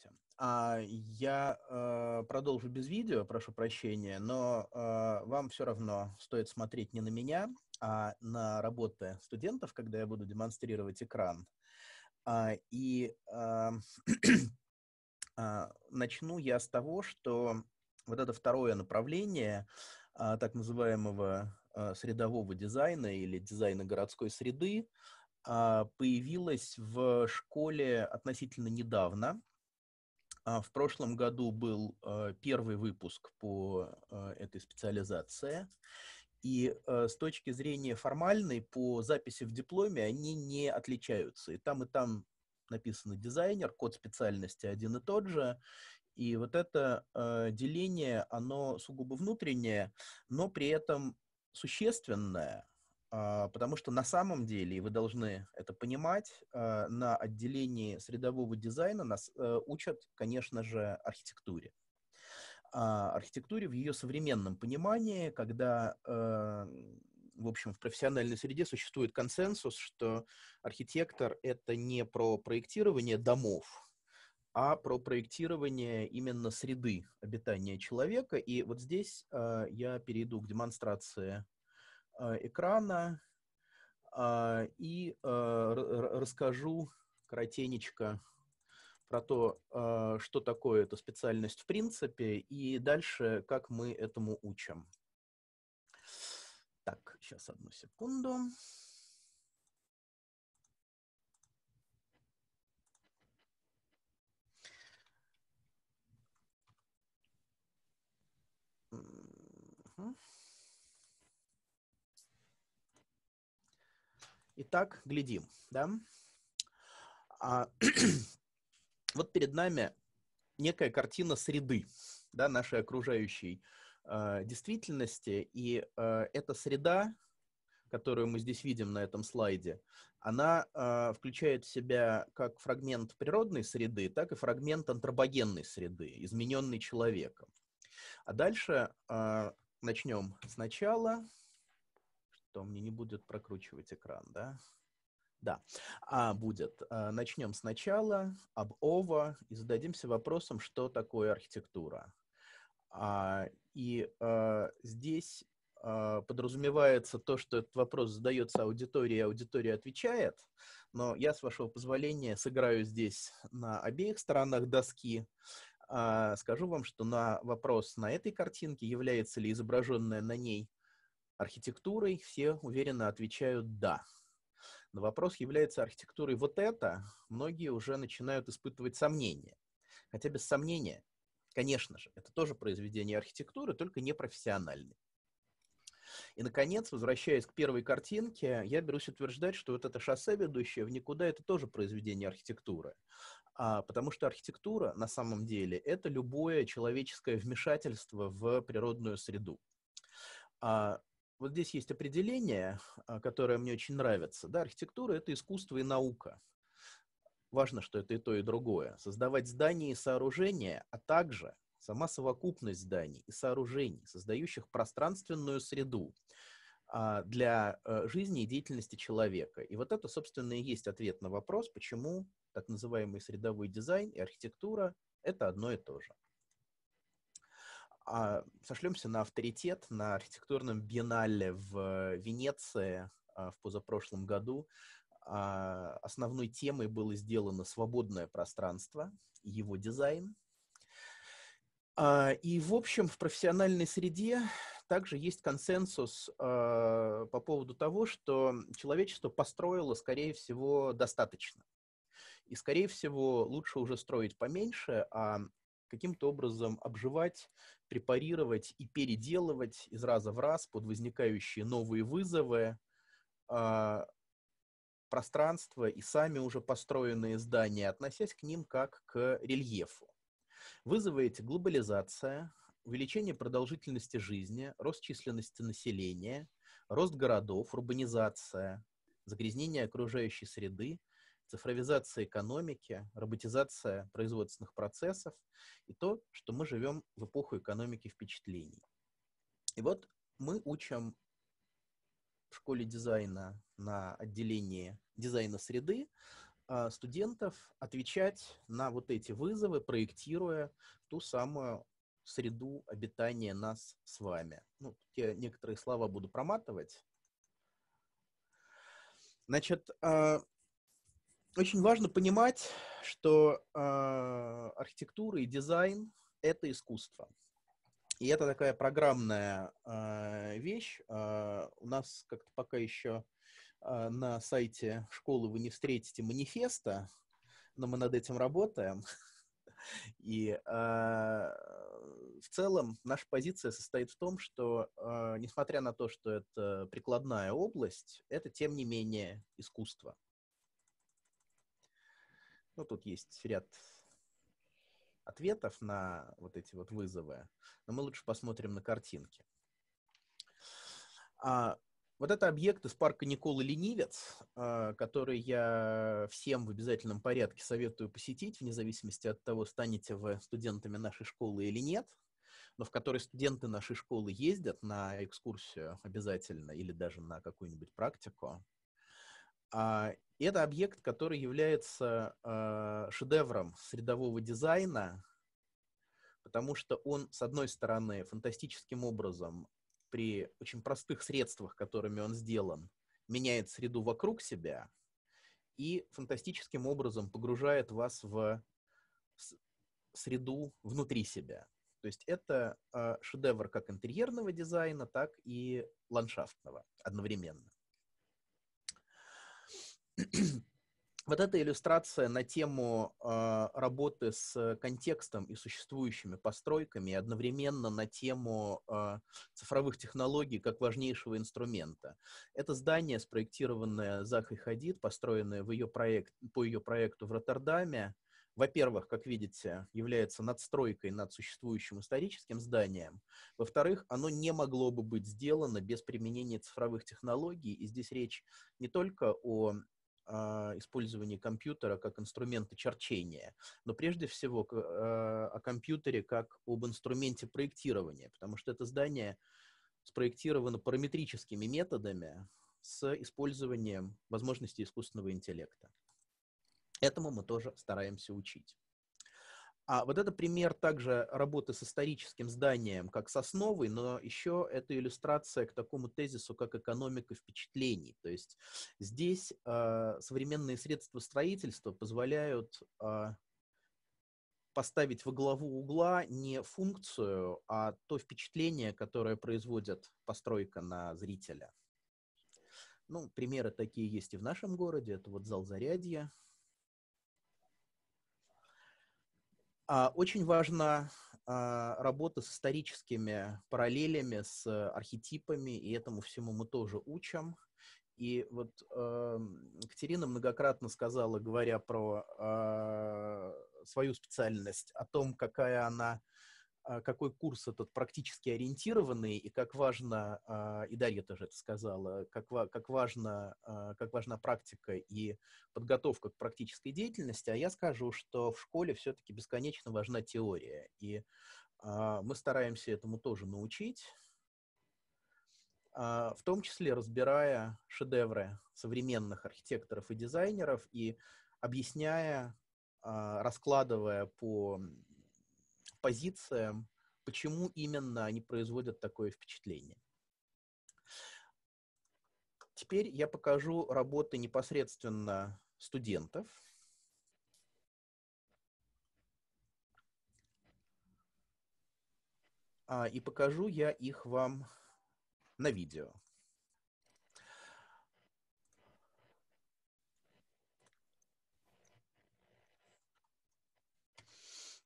Здравствуйте. А, я э, продолжу без видео, прошу прощения, но э, вам все равно стоит смотреть не на меня, а на работы студентов, когда я буду демонстрировать экран. А, и э, начну я с того, что вот это второе направление а, так называемого а, средового дизайна или дизайна городской среды а, появилось в школе относительно недавно. А, в прошлом году был э, первый выпуск по э, этой специализации. И э, с точки зрения формальной, по записи в дипломе они не отличаются. И там, и там написано дизайнер, код специальности один и тот же. И вот это деление, оно сугубо внутреннее, но при этом существенное. А, потому что на самом деле, и вы должны это понимать, а, на отделении средового дизайна нас э, учат, конечно же, архитектуре. А, архитектуре в ее современном понимании, когда, в общем, в профессиональной среде существует консенсус, что архитектор — это не про проектирование домов, а про проектирование именно среды обитания человека. И вот здесь э, я перейду к демонстрации а, экрана а, и а, расскажу коротенечко про то, что такое эта специальность в принципе, и дальше, как мы этому учим. Так, сейчас одну секунду. Mm-hmm. Итак, глядим, да? А, вот перед нами некая картина среды, да, нашей окружающей э, действительности, и э, эта среда, которую мы здесь видим на этом слайде, она э, включает в себя как фрагмент природной среды, так и фрагмент антропогенной среды, измененный человеком. А дальше э, начнем сначала что мне не будет прокручивать экран, да? Да, а будет. А, Начнем сначала об ОВА и зададимся вопросом, что такое архитектура. А, и а, здесь подразумевается то, что этот вопрос задается аудитории, аудитория отвечает, но я, с вашего позволения, сыграю здесь на обеих сторонах доски. Скажу вам, что на вопрос на этой картинке, является ли изображенная на ней архитектурой, все уверенно отвечают «да». На вопрос, является архитектурой вот это, многие уже начинают испытывать сомнения. Хотя без сомнения, конечно же, это тоже произведение архитектуры, только не профессиональное. И, наконец, возвращаясь к первой картинке, я берусь утверждать, что вот это шоссе, ведущее в никуда, это тоже произведение архитектуры. А, потому что архитектура, на самом деле, это любое человеческое вмешательство в природную среду. А, вот здесь есть определение, а, которое мне очень нравится. Да, архитектура — это искусство и наука. Важно, что это и то, и другое. Создавать здания и сооружения, а также сама совокупность зданий и сооружений, создающих пространственную среду а, для э, жизни и деятельности человека. И вот это, собственно, и есть ответ на вопрос, почему так называемый средовой дизайн и архитектура — это одно и то же а, сошлемся на авторитет на архитектурном биеннале в Венеции а, в позапрошлом году. А, основной темой было сделано свободное пространство, его дизайн. А, и, в общем, в профессиональной среде также есть консенсус по поводу того, что человечество построило, скорее всего, достаточно. И, скорее всего, лучше уже строить поменьше, а каким-то образом обживать, препарировать и переделывать из раза в раз под возникающие новые вызовы э, пространство и сами уже построенные здания, относясь к ним как к рельефу. Вызовы эти глобализация, увеличение продолжительности жизни, рост численности населения, рост городов, урбанизация, загрязнение окружающей среды, цифровизация экономики, роботизация производственных процессов и то, что мы живем в эпоху экономики впечатлений. И вот мы учим в школе дизайна на отделении дизайна среды а, студентов отвечать на вот эти вызовы, проектируя ту самую среду обитания нас с вами. Ну, я некоторые слова буду проматывать. Значит, а, очень важно понимать, что э, архитектура и дизайн — это искусство. И это такая программная э, вещь. Э, у нас как-то пока еще э, на сайте школы вы не встретите манифеста, но мы над этим работаем. И э, в целом наша позиция состоит в том, что э, несмотря на то, что это прикладная область, это тем не менее искусство. Ну, тут есть ряд ответов на вот эти вот вызовы, но мы лучше посмотрим на картинки. А, вот это объект из парка Николы Ленивец, а, который я всем в обязательном порядке советую посетить, вне зависимости от того, станете вы студентами нашей школы или нет, но в который студенты нашей школы ездят на экскурсию обязательно или даже на какую-нибудь практику. А, и это объект, который является э, шедевром средового дизайна, потому что он, с одной стороны, фантастическим образом при очень простых средствах, которыми он сделан, меняет среду вокруг себя и фантастическим образом погружает вас в среду внутри себя. То есть это э, шедевр как интерьерного дизайна, так и ландшафтного одновременно. вот эта иллюстрация на тему э, работы с контекстом и существующими постройками, одновременно на тему э, цифровых технологий как важнейшего инструмента. Это здание, спроектированное Захой Хадид, построенное в ее проект, по ее проекту в Роттердаме, во-первых, как видите, является надстройкой над существующим историческим зданием. Во-вторых, оно не могло бы быть сделано без применения цифровых технологий. И здесь речь не только о а, использование компьютера как инструмента черчения, но прежде всего а, о компьютере как об инструменте проектирования, потому что это здание спроектировано параметрическими методами с использованием возможностей искусственного интеллекта. Этому мы тоже стараемся учить. А вот это пример также работы с историческим зданием, как с основой, но еще это иллюстрация к такому тезису, как экономика впечатлений. То есть здесь э, современные средства строительства позволяют э, поставить во главу угла не функцию, а то впечатление, которое производит постройка на зрителя. Ну, примеры такие есть и в нашем городе. Это вот зал Зарядья, А, очень важна а, работа с историческими параллелями, с архетипами, и этому всему мы тоже учим. И вот э, Катерина многократно сказала, говоря про э, свою специальность, о том, какая она а, какой курс этот практически ориентированный, и как важно, а, и Дарья тоже это сказала, как, как, важно, а, как важна практика и подготовка к практической деятельности, а я скажу, что в школе все-таки бесконечно важна теория, и мы стараемся этому тоже научить, в том числе разбирая шедевры современных архитекторов и дизайнеров и объясняя, раскладывая по позициям, почему именно они производят такое впечатление. Теперь я покажу работы непосредственно студентов. А, и покажу я их вам на видео.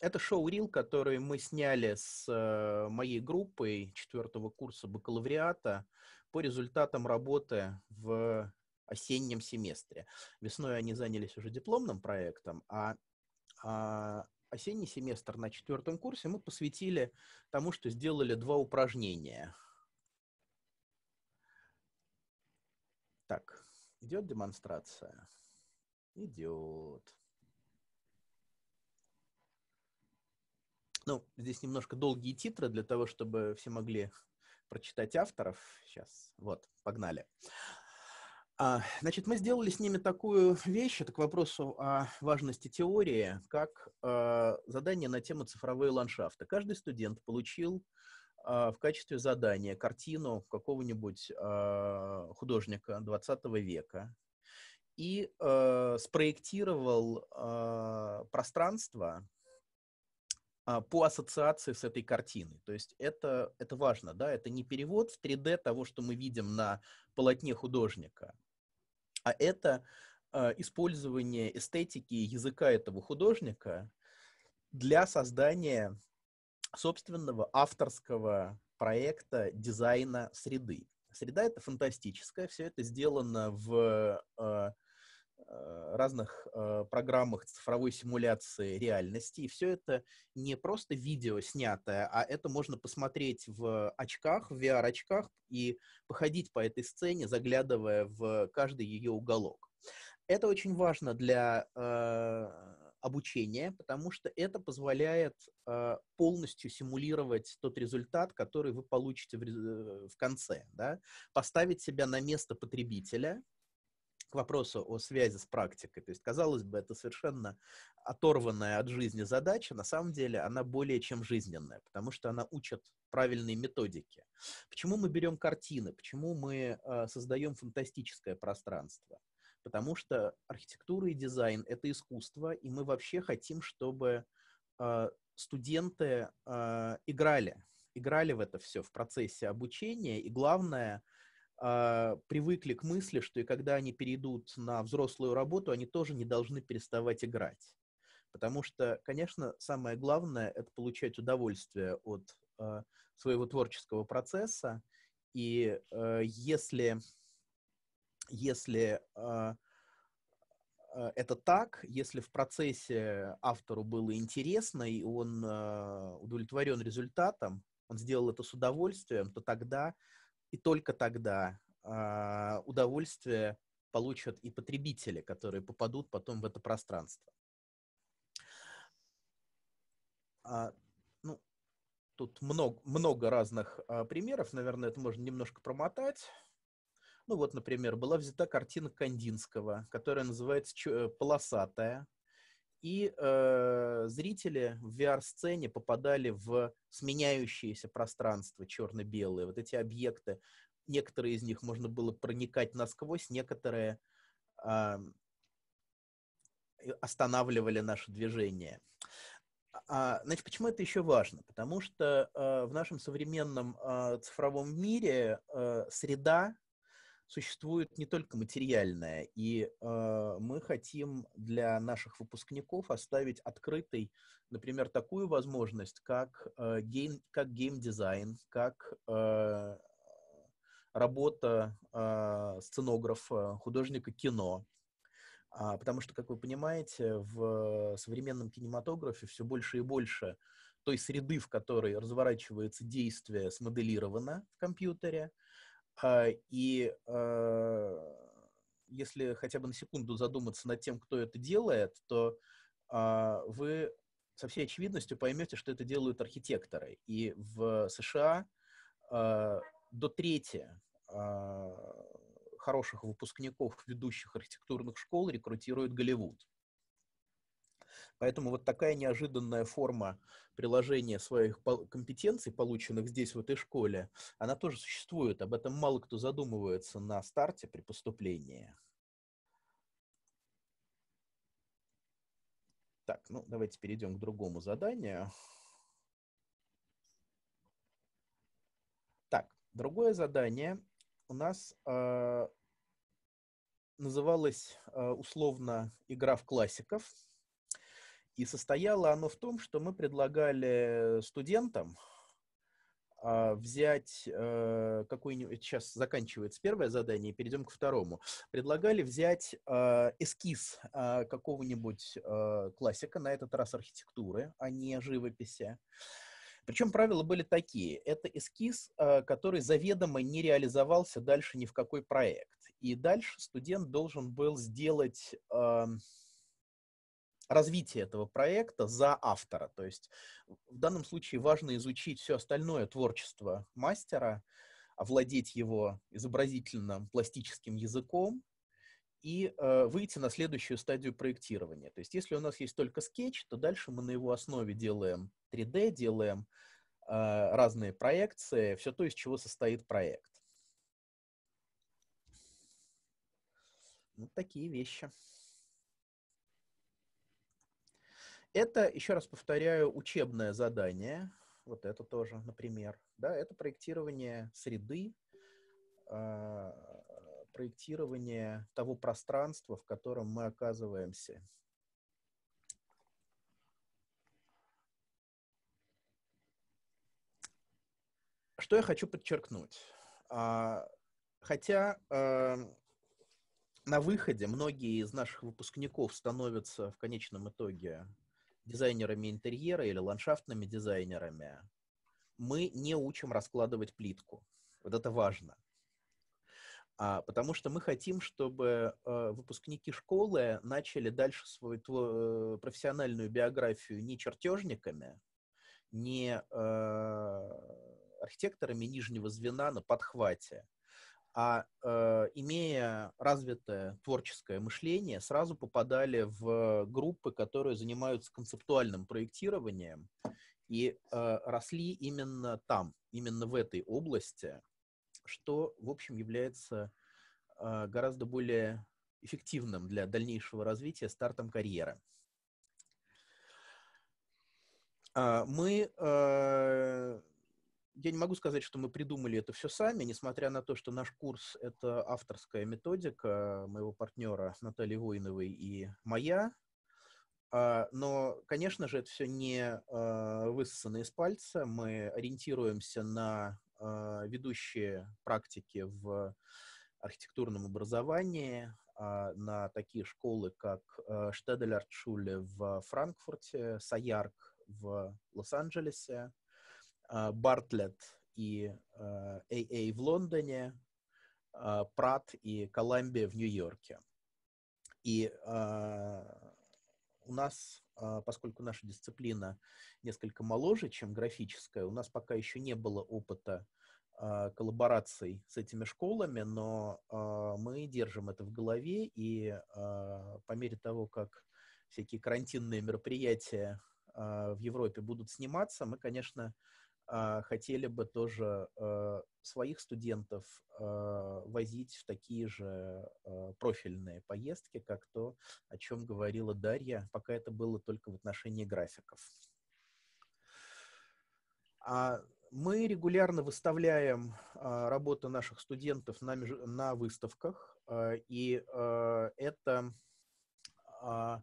Это шоу-рил, который мы сняли с э, моей группой четвертого курса бакалавриата по результатам работы в осеннем семестре. Весной они занялись уже дипломным проектом, а, а осенний семестр на четвертом курсе мы посвятили тому, что сделали два упражнения. Так, идет демонстрация? Идет. Ну, здесь немножко долгие титры для того, чтобы все могли прочитать авторов. Сейчас, вот, погнали. А, значит, мы сделали с ними такую вещь, это к вопросу о важности теории, как а, задание на тему цифровые ландшафты. Каждый студент получил а, в качестве задания картину какого-нибудь а, художника 20 века, и э, спроектировал э, пространство, а, по ассоциации с этой картиной. То есть это, это важно, да, это не перевод в 3D того, что мы видим на полотне художника, а это э, использование эстетики языка этого художника для создания собственного авторского проекта дизайна среды. Среда это фантастическая, все это сделано в э, Э, разных э, программах цифровой симуляции реальности. И все это не просто видео снятое, а это можно посмотреть в очках, в VR-очках и походить по этой сцене, заглядывая в каждый ее уголок. Это очень важно для э, обучения, потому что это позволяет э, полностью симулировать тот результат, который вы получите в, э, в конце. Да? Поставить себя на место потребителя – к вопросу о связи с практикой. То есть, казалось бы, это совершенно оторванная от жизни задача, на самом деле она более чем жизненная, потому что она учит правильные методики. Почему мы берем картины, почему мы э, создаем фантастическое пространство? Потому что архитектура и дизайн — это искусство, и мы вообще хотим, чтобы э, студенты э, играли, играли в это все в процессе обучения, и главное — а, привыкли к мысли, что и когда они перейдут на взрослую работу, они тоже не должны переставать играть. Потому что, конечно, самое главное — это получать удовольствие от э, своего творческого процесса. И э, если, если э, это так, если в процессе автору было интересно, и он э, удовлетворен результатом, он сделал это с удовольствием, то тогда и только тогда а, удовольствие получат и потребители, которые попадут потом в это пространство. А, ну, тут много, много разных а, примеров, наверное, это можно немножко промотать. Ну вот, например, была взята картина Кандинского, которая называется «Полосатая», и э, зрители в VR-сцене попадали в сменяющиеся пространства черно-белые, вот эти объекты. Некоторые из них можно было проникать насквозь, некоторые э, останавливали наше движение. А, значит, почему это еще важно? Потому что э, в нашем современном э, цифровом мире э, среда существует не только материальное, и э, мы хотим для наших выпускников оставить открытой, например, такую возможность, как, э, гейм, как геймдизайн, как э, работа э, сценографа, художника кино. А, потому что, как вы понимаете, в современном кинематографе все больше и больше той среды, в которой разворачивается действие, смоделировано в компьютере – а, и э, если хотя бы на секунду задуматься над тем, кто это делает, то а, вы со всей очевидностью поймете, что это делают архитекторы. И в США а, до трети хороших выпускников ведущих архитектурных школ рекрутирует Голливуд. Поэтому вот такая неожиданная форма приложения своих компетенций, полученных здесь, в этой школе, она тоже существует. Об этом мало кто задумывается на старте при поступлении. Так, ну давайте перейдем к другому заданию. Так, другое задание у нас э, называлось э, условно «Игра в классиков». И состояло оно в том, что мы предлагали студентам а, взять э, какой-нибудь... Сейчас заканчивается первое задание, перейдем к второму. Предлагали взять э, эскиз э, какого-нибудь классика, на этот раз архитектуры, а не живописи. Причем правила были такие. Это эскиз, который заведомо не реализовался дальше ни в какой проект. И дальше студент должен был сделать... Эм, развитие этого проекта за автора. То есть в данном случае важно изучить все остальное творчество мастера, овладеть его изобразительным пластическим языком и э, выйти на следующую стадию проектирования. То есть если у нас есть только скетч, то дальше мы на его основе делаем 3D, делаем э, разные проекции, все то, из чего состоит проект. Вот такие вещи. Это, еще раз повторяю, учебное задание, вот это тоже, например, да, это проектирование среды, а, проектирование того пространства, в котором мы оказываемся. Что я хочу подчеркнуть? А, хотя а, на выходе многие из наших выпускников становятся в конечном итоге дизайнерами интерьера или ландшафтными дизайнерами, мы не учим раскладывать плитку. Вот это важно. А, потому что мы хотим, чтобы э, выпускники школы начали дальше свою тво, э, профессиональную биографию не чертежниками, не э, архитекторами нижнего звена на подхвате, а э, имея развитое творческое мышление, сразу попадали в группы, которые занимаются концептуальным проектированием и э, росли именно там, именно в этой области, что, в общем, является э, гораздо более эффективным для дальнейшего развития стартом карьеры. Э, мы э, я не могу сказать, что мы придумали это все сами, несмотря на то, что наш курс — это авторская методика моего партнера Натальи Войновой и моя. А, но, конечно же, это все не а, высосано из пальца. Мы ориентируемся на а, ведущие практики в архитектурном образовании, на такие школы, как Штедель Артшуле в Франкфурте, Саярк в Лос-Анджелесе, Э, Бартлетт и АА э, э в Лондоне, Прат и Колумбия в Нью-Йорке. И у нас, поскольку наша дисциплина несколько моложе, чем графическая, у нас пока еще не было опыта коллабораций с этими школами, но мы держим это в голове, и по мере того, как всякие карантинные мероприятия в Европе будут сниматься, мы, конечно, а, хотели бы тоже а, своих студентов а, возить в такие же профильные поездки, как то, о чем говорила Дарья, пока это было только в отношении графиков. А мы регулярно выставляем а, работы наших студентов на, на выставках, а, и а, это а,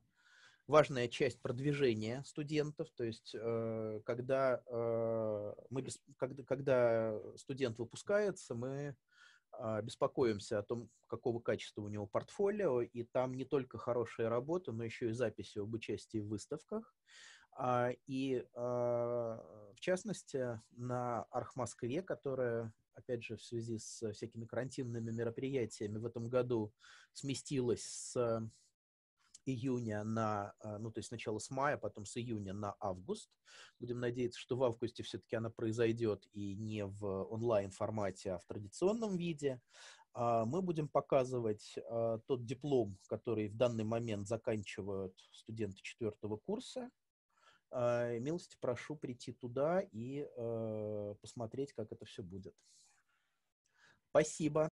важная часть продвижения студентов, то есть э, когда, э, мы, без, когда, когда студент выпускается, мы э, беспокоимся о том, какого качества у него портфолио, и там не только хорошая работа, но еще и записи об участии в выставках. А, и э, в частности на Архмоскве, которая опять же, в связи с всякими карантинными мероприятиями в этом году сместилась с июня на, а, ну, то есть сначала с мая, потом с июня на август. Будем надеяться, что в августе все-таки она произойдет и не в онлайн-формате, а в традиционном виде. А, мы будем показывать а, тот диплом, который в данный момент заканчивают студенты четвертого курса. Милости прошу прийти туда и посмотреть, как это все будет. Спасибо.